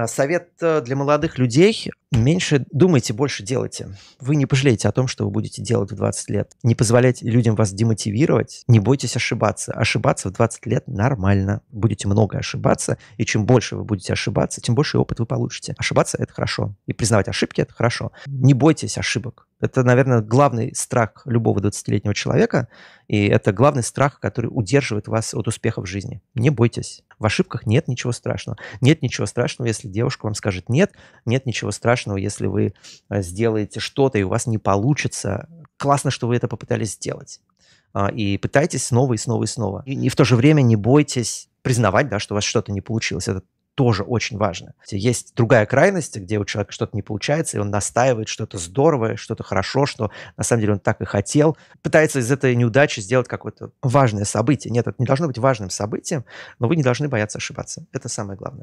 А, совет э, для молодых людей – меньше думайте, больше делайте. Вы не пожалеете о том, что вы будете делать в 20 лет. Не позволяйте людям вас демотивировать, не бойтесь ошибаться. Ошибаться в 20 лет нормально. Будете много ошибаться, и чем больше вы будете ошибаться, тем больше опыт вы получите. Ошибаться – это хорошо. И признавать ошибки – это хорошо. Не бойтесь ошибок. Это, наверное, главный страх любого 20-летнего человека, и это главный страх, который удерживает вас от успеха в жизни. Не бойтесь. В ошибках нет ничего страшного. Нет ничего страшного, если девушка вам скажет «нет». Нет ничего страшного, если вы э, сделаете что-то, и у вас не получится. Классно, что вы это попытались сделать. А, и пытайтесь снова и снова и снова. И, и в то же время не бойтесь признавать, да, что у вас что-то не получилось. Это тоже очень важно. Есть другая крайность, где у человека что-то не получается, и он настаивает, что это здорово, что-то хорошо, что на самом деле он так и хотел. Пытается из этой неудачи сделать какое-то важное событие. Нет, это не должно быть важным событием, но вы не должны бояться ошибаться. Это самое главное.